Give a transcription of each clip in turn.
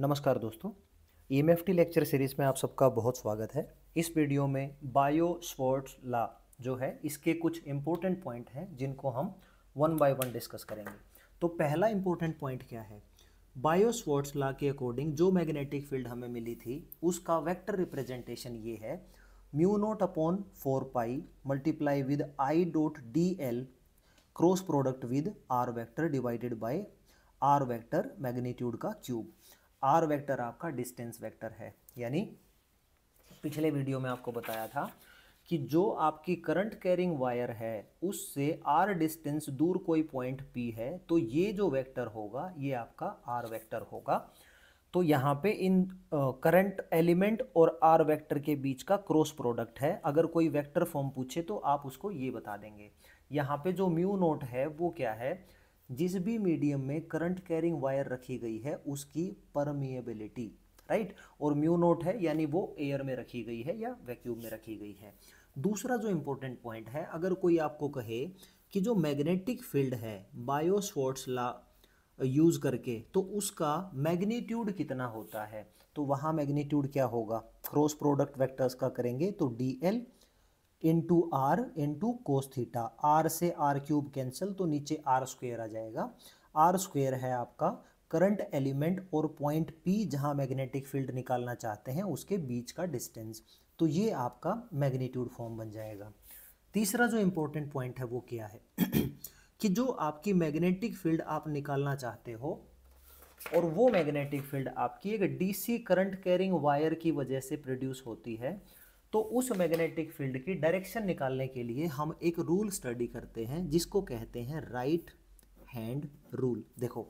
नमस्कार दोस्तों M lecture series में आप सबका बहुत स्वागत है इस वीडियो में बायो स्पोर्ट्स ला जो है इसके कुछ इम्पोर्टेंट पॉइंट हैं जिनको हम वन बाय वन डिस्कस करेंगे तो पहला इम्पोर्टेंट पॉइंट क्या है बायो स्पोर्ट्स ला के अकॉर्डिंग जो मैग्नेटिक फील्ड हमें मिली थी उसका वैक्टर रिप्रेजेंटेशन ये है mu naught upon four pi multiply with I dot D L cross product with R vector divided by R vector magnitude का क्यूब आर वेक्टर आपका distance vector है यानी पिछले वीडियो में आपको बताया था कि जो आपकी करंट कैरिंग वायर है उससे आर डिस्टेंस दूर कोई पॉइंट पी है तो ये जो वेक्टर होगा ये आपका आर वेक्टर होगा तो यहाँ पे इन करंट एलिमेंट और आर वेक्टर के बीच का क्रॉस प्रोडक्ट है अगर कोई वेक्टर फॉर्म पूछे तो आप उसको ये बता देंगे यहाँ पे जो म्यू नोट है वो क्या है जिस भी मीडियम में करंट कैरिंग वायर रखी गई है उसकी परमिएबिलिटी राइट और म्यू नोट है यानी वो एयर में रखी गई है या वैक्यूम में रखी गई है दूसरा जो इम्पोर्टेंट पॉइंट है अगर कोई आपको कहे कि जो मैग्नेटिक फील्ड है बायोस्वॉट्स ला यूज़ करके तो उसका मैग्नीट्यूड कितना होता है तो वहाँ मैग्नीट्यूड क्या होगा क्रॉस प्रोडक्ट वेक्टर्स का करेंगे तो D L into R into cos theta R से आर क्यूब कैंसिल तो नीचे आर स्क्वेयर आ जाएगा आर स्क्वेयर है आपका करंट एलिमेंट और पॉइंट पी जहां मैग्नेटिक फील्ड निकालना चाहते हैं उसके बीच का डिस्टेंस तो ये आपका मैग्नीट्यूड फॉर्म बन जाएगा तीसरा जो इम्पोर्टेंट पॉइंट है वो क्या है कि जो आपकी मैग्नेटिक फील्ड आप निकालना चाहते हो और वो मैग्नेटिक फील्ड आपकी एक डीसी करंट कैरिंग वायर की वजह से प्रोड्यूस होती है तो उस मैग्नेटिक फील्ड की डायरेक्शन निकालने के लिए हम एक रूल स्टडी करते हैं जिसको कहते हैं राइट हैंड रूल देखो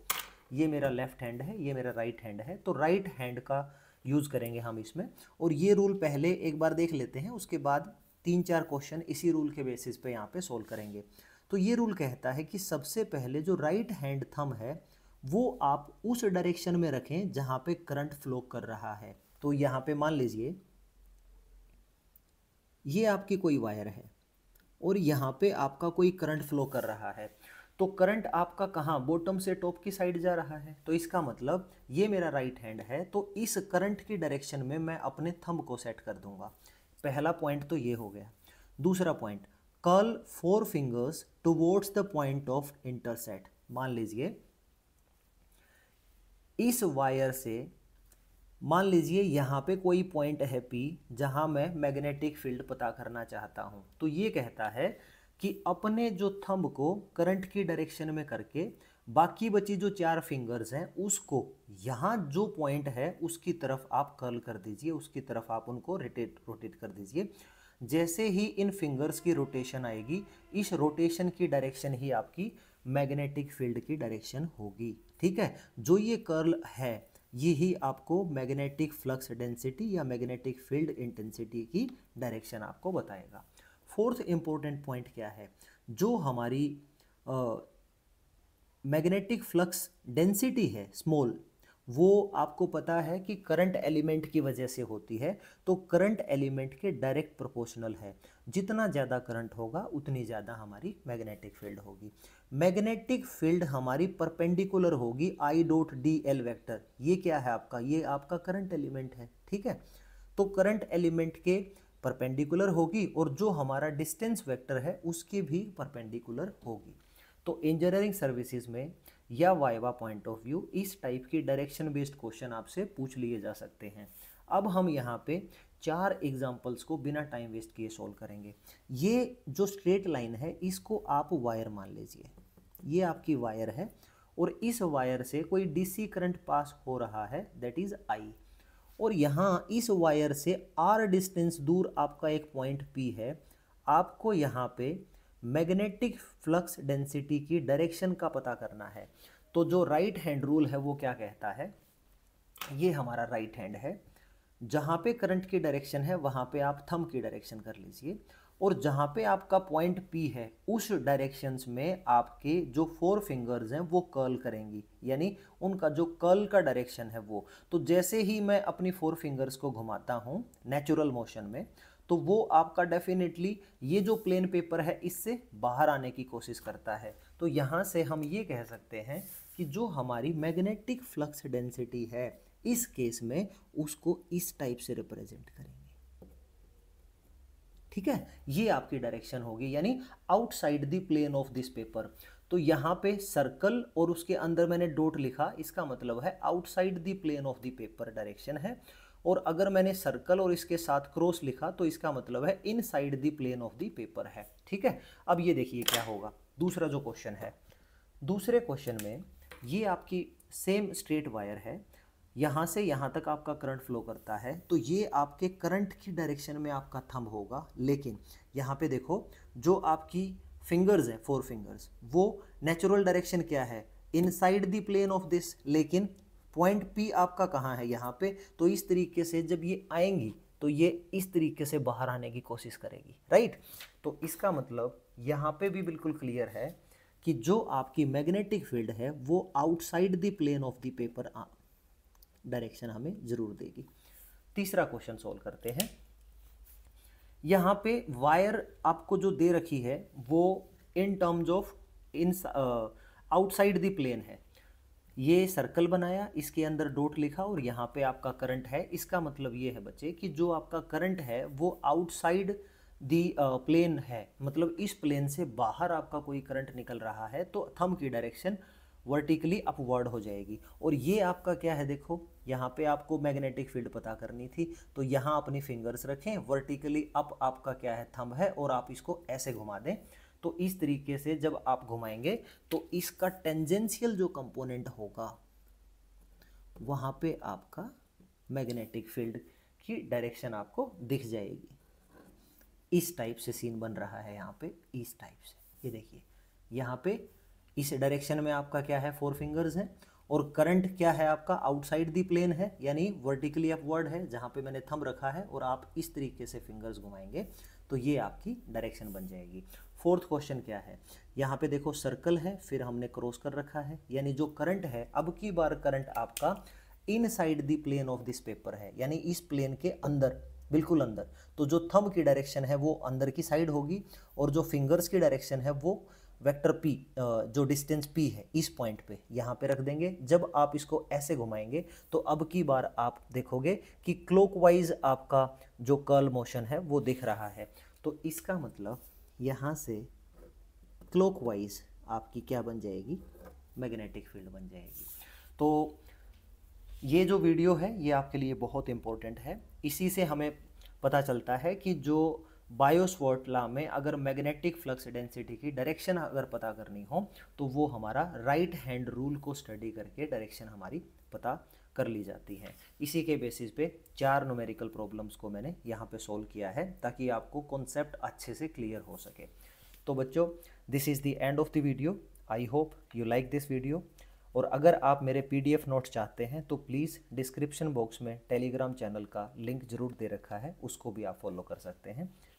ये मेरा लेफ्ट हैंड है ये मेरा राइट हैंड है तो राइट हैंड का यूज़ करेंगे हम इसमें और ये रूल पहले एक बार देख लेते हैं उसके बाद तीन चार क्वेश्चन इसी रूल के बेसिस पे यहाँ पे सोल्व करेंगे तो ये रूल कहता है कि सबसे पहले जो राइट हैंड थम है वो आप उस डायरेक्शन में रखें जहाँ पे करंट फ्लो कर रहा है तो यहाँ पे मान लीजिए ये आपकी कोई वायर है और यहाँ पे आपका कोई करंट फ्लो कर रहा है तो करंट आपका कहाँ बॉटम से टॉप की साइड जा रहा है तो इसका मतलब ये मेरा राइट हैंड है तो इस करंट की डायरेक्शन में मैं अपने थंब को सेट कर दूंगा पहला पॉइंट तो ये हो गया दूसरा point curl four fingers towards the point of intersect मान लीजिए इस वायर से मान लीजिए यहाँ पे कोई पॉइंट है पी जहाँ मैं मैग्नेटिक फील्ड पता करना चाहता हूँ तो ये कहता है कि अपने जो थंब को करंट की डायरेक्शन में करके बाकी बची जो चार फिंगर्स हैं उसको यहाँ जो पॉइंट है उसकी तरफ आप कर्ल कर दीजिए उसकी तरफ आप उनको रोटेट रोटेट कर दीजिए जैसे ही इन फिंगर्स की रोटेशन आएगी इस रोटेशन की डायरेक्शन ही आपकी मैग्नेटिक फील्ड की डायरेक्शन होगी ठीक है जो ये कर्ल है ये ही आपको मैग्नेटिक फ्लक्स डेंसिटी या मैग्नेटिक फील्ड इंटेंसिटी की डायरेक्शन आपको बताएगा फोर्थ इम्पोर्टेंट पॉइंट क्या है जो हमारी मैग्नेटिक फ्लक्स डेंसिटी है स्मॉल वो आपको पता है कि करंट एलिमेंट की वजह से होती है तो करंट एलिमेंट के डायरेक्ट प्रोपोर्शनल है जितना ज़्यादा करंट होगा उतनी ज़्यादा हमारी मैग्नेटिक फील्ड होगी मैग्नेटिक फील्ड हमारी परपेंडिकुलर होगी I dot D L vector ये क्या है आपका ये आपका करंट एलिमेंट है ठीक है तो करंट एलिमेंट के परपेंडिकुलर होगी और जो हमारा डिस्टेंस वैक्टर है उसके भी परपेंडिकुलर होगी तो इंजीनियरिंग सर्विसेज में या वाइवा पॉइंट ऑफ व्यू इस टाइप के डायरेक्शन बेस्ड क्वेश्चन आपसे पूछ लिए जा सकते हैं अब हम यहाँ पे चार एग्जाम्पल्स को बिना टाइम वेस्ट किए सॉल्व करेंगे ये जो स्ट्रेट लाइन है इसको आप वायर मान लीजिए ये आपकी वायर है और इस वायर से कोई डीसी करंट पास हो रहा है दैट इज़ आई और यहाँ इस वायर से आर डिस्टेंस दूर आपका एक पॉइंट पी है आपको यहाँ पे मैग्नेटिक फ्लक्स डेंसिटी की डायरेक्शन का पता करना है तो जो राइट हैंड रूल है वो क्या कहता है ये हमारा राइट हैंड है जहाँ पे करंट की डायरेक्शन है वहाँ पे आप थम की डायरेक्शन कर लीजिए और जहाँ पे आपका पॉइंट पी है उस डायरेक्शंस में आपके जो फोर फिंगर्स हैं वो कर्ल करेंगी यानी उनका जो कर्ल का डायरेक्शन है वो तो जैसे ही मैं अपनी फोर फिंगर्स को घुमाता हूँ नेचुरल मोशन में तो वो आपका डेफिनेटली ये जो प्लेन पेपर है इससे बाहर आने की कोशिश करता है तो यहाँ से हम ये कह सकते हैं कि जो हमारी मैग्नेटिक फ्लक्स डेंसिटी है इस केस में उसको इस टाइप से रिप्रेजेंट करेंगे ठीक है ये आपकी डायरेक्शन होगी यानी outside the plane of this paper तो यहाँ पे सर्कल और उसके अंदर मैंने डोट लिखा इसका मतलब है outside the plane of the paper direction है और अगर मैंने सर्कल और इसके साथ क्रॉस लिखा तो इसका मतलब है inside the plane of the paper है ठीक है अब ये देखिए क्या होगा दूसरा जो क्वेश्चन है दूसरे क्वेश्चन में ये आपकी सेम स्ट्रेट वायर है यहाँ से यहाँ तक आपका करंट फ्लो करता है तो ये आपके करंट की डायरेक्शन में आपका थंब होगा लेकिन यहाँ पे देखो जो आपकी फिंगर्स हैं फोर फिंगर्स वो नेचुरल डायरेक्शन क्या है inside the plane of this लेकिन पॉइंट पी आपका कहाँ है यहाँ पे तो इस तरीके से जब ये आएंगी तो ये इस तरीके से बाहर आने की कोशिश करेगी राइट तो इसका मतलब यहाँ पे भी बिल्कुल क्लियर है कि जो आपकी मैग्नेटिक फील्ड है वो outside the plane of the paper direction हमें जरूर देगी तीसरा क्वेश्चन सोल्व करते हैं यहाँ पे वायर आपको जो दे रखी है वो in terms of in outside the plane है ये सर्कल बनाया इसके अंदर डोट लिखा और यहाँ पे आपका करंट है इसका मतलब ये है बच्चे कि जो आपका करंट है वो आउटसाइड दी प्लेन है मतलब इस प्लेन से बाहर आपका कोई करंट निकल रहा है तो थम की डायरेक्शन वर्टिकली अपवर्ड हो जाएगी और ये आपका क्या है देखो यहाँ पे आपको मैग्नेटिक फील्ड पता करनी थी तो यहाँ अपनी फिंगर्स रखें वर्टिकली अप आपका क्या है थम है और आप इसको ऐसे घुमा दें तो इस तरीके से जब आप घुमाएंगे तो इसका टेंजेंशियल जो कंपोनेंट होगा वहाँ पे आपका मैग्नेटिक फील्ड की डायरेक्शन आपको दिख जाएगी इस टाइप से सीन बन रहा है यहाँ पे इस टाइप से ये देखिए यहाँ पे इस डायरेक्शन में आपका क्या है फोर फिंगर्स हैं और करंट क्या है आपका आउटसाइड दी प्लेन है यानी वर्टिकली अपवर्ड है जहाँ पे मैंने थम रखा है और आप इस तरीके से फिंगर्स घुमाएंगे तो ये आपकी डायरेक्शन बन जाएगी फोर्थ क्वेश्चन क्या है यहाँ पे देखो सर्कल है फिर हमने क्रॉस कर रखा है यानी जो करंट है अब की बार करंट आपका inside the plane of this paper है यानी इस प्लेन के अंदर बिल्कुल अंदर तो जो थम की डायरेक्शन है वो अंदर की साइड होगी और जो फिंगर्स की डायरेक्शन है वो वेक्टर पी जो डिस्टेंस पी है इस पॉइंट पे यहाँ पे रख देंगे जब आप इसको ऐसे घुमाएंगे तो अब की बार आप देखोगे कि क्लॉकवाइज आपका जो कर्ल मोशन है वो दिख रहा है तो इसका मतलब यहाँ से क्लॉकवाइज आपकी क्या बन जाएगी मैग्नेटिक फील्ड बन जाएगी तो ये जो वीडियो है ये आपके लिए बहुत इम्पोर्टेंट है इसी से हमें पता चलता है कि जो बायोस्वॉट में अगर मैग्नेटिक फ्लक्स डेंसिटी की डायरेक्शन अगर पता करनी हो तो वो हमारा राइट हैंड रूल को स्टडी करके डायरेक्शन हमारी पता कर ली जाती है इसी के बेसिस पे चार नोमेरिकल प्रॉब्लम्स को मैंने यहाँ पे सॉल्व किया है ताकि आपको कॉन्सेप्ट अच्छे से क्लियर हो सके तो बच्चों this is the end of the video I hope you like this video और अगर आप मेरे पी डी नोट्स चाहते हैं तो प्लीज़ डिस्क्रिप्शन बॉक्स में टेलीग्राम चैनल का लिंक ज़रूर दे रखा है उसको भी आप फॉलो कर सकते हैं